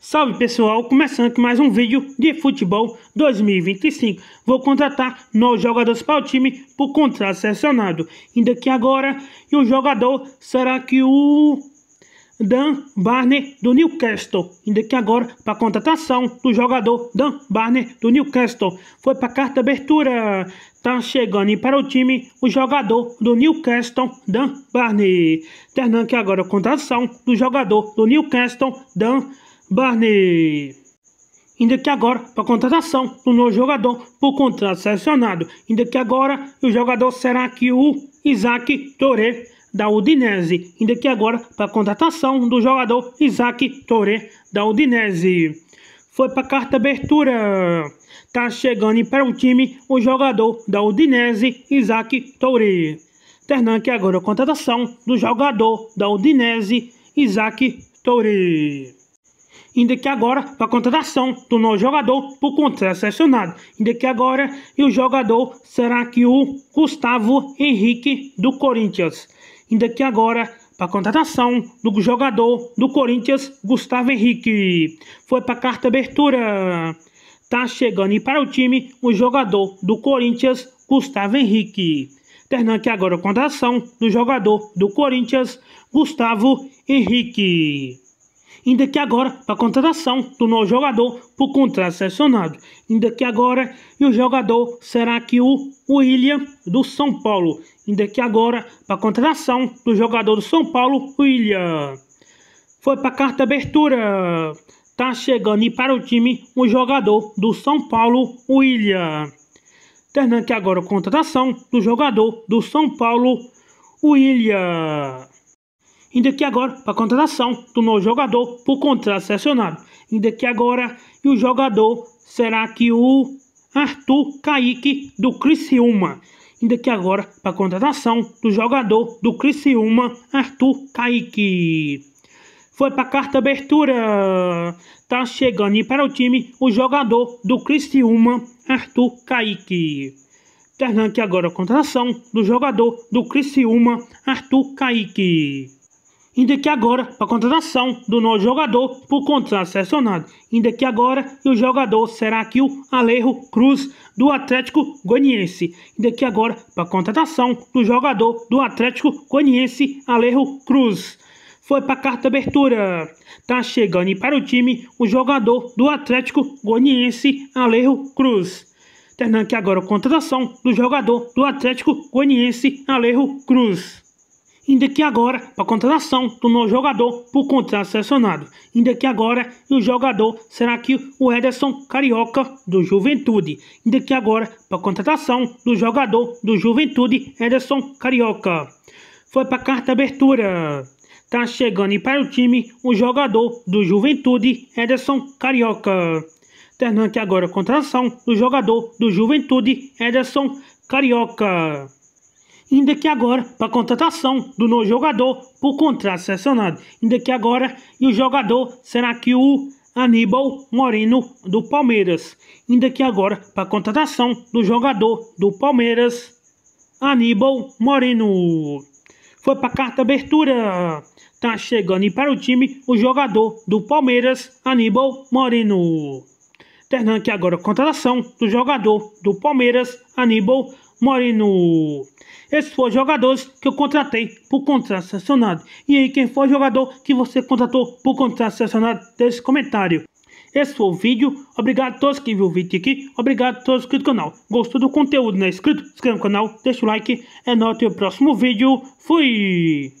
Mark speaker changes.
Speaker 1: Salve pessoal, começando aqui mais um vídeo de futebol 2025. Vou contratar novos jogadores para o time por contrato selecionado. Ainda que agora, e o jogador será que o Dan Barney do Newcastle. Ainda que agora, para contratação do jogador Dan Barney do Newcastle. Foi para carta abertura. Tá chegando para o time o jogador do Newcastle, Dan Barney. Terminando que agora a contratação do jogador do Newcastle, Dan Barney Barney. Ainda que agora para contratação do novo jogador por contrato selecionado. Ainda que agora o jogador será que o Isaac Torre da Udinese. Ainda que agora para contratação do jogador Isaac Torre da Udinese. Foi para carta abertura. Tá chegando para o time o jogador da Udinese, Isaac Torre. Ternan que agora a contratação do jogador da Udinese, Isaac Torre ainda que agora para a contratação do novo jogador por contrato acionado. ainda que agora e o jogador será que o Gustavo Henrique do Corinthians, ainda que agora para a contratação do jogador do Corinthians Gustavo Henrique, foi para a carta abertura, tá chegando e para o time o jogador do Corinthians Gustavo Henrique. Terminando que agora a contratação do jogador do Corinthians, Gustavo Henrique ainda que agora para a contratação do novo jogador por contrato selecionado. Ainda que agora e o jogador será que o William do São Paulo. Ainda que agora para a contratação do jogador do São Paulo, William. Foi para a carta abertura. Tá chegando e para o time um jogador do São Paulo, William. Terminando aqui agora a contratação do jogador do São Paulo, William. Indo aqui agora para a contratação do novo jogador por contrato selecionado. Indo aqui agora e o jogador será que o Arthur Kaique do Criciúma. Indo aqui agora para a contratação do jogador do Criciúma, Arthur Kaique. Foi para a carta abertura. Tá chegando e para o time o jogador do Criciúma, Arthur Kaique. Terminando aqui agora a contratação do jogador do Criciúma, Arthur Kaique. Ainda que agora, para a contratação do novo jogador por contrato selecionado. Ainda que agora, e o jogador será aqui o Alejo Cruz, do Atlético Goianiense. Ainda que agora, para a contratação do jogador do Atlético Goianiense, Alejo Cruz foi para a carta abertura. Tá chegando para o time o jogador do Atlético Goianiense, Alejo Cruz. Terminando aqui agora a contratação do jogador do Atlético Goianiense, Alejo Cruz ainda que agora a contratação do novo jogador por contrato selecionado, ainda que agora o jogador será que o Ederson Carioca do Juventude, ainda que agora a contratação do jogador do Juventude Ederson Carioca. Foi para a carta abertura. Tá chegando para o time o jogador do Juventude Ederson Carioca. Terminante agora a contratação do jogador do Juventude Ederson Carioca ainda que agora para contratação do novo jogador por contrato selecionado, ainda que agora e o jogador será que o Aníbal Moreno do Palmeiras, ainda que agora para contratação do jogador do Palmeiras, Aníbal Moreno. Foi para a carta abertura. Tá chegando e para o time o jogador do Palmeiras, Aníbal Moreno. Terminando que agora contratação do jogador do Palmeiras, Aníbal Moreno. Esses foram jogadores que eu contratei por contrato selecionado. E aí, quem foi o jogador que você contratou por contrato selecionado? Deixe comentário. Esse foi o vídeo. Obrigado a todos que viram o vídeo aqui. Obrigado a todos que inscritos no canal. Gostou do conteúdo, não é inscrito? Inscreva no canal, deixa o like. É nóis, até o próximo vídeo. Fui!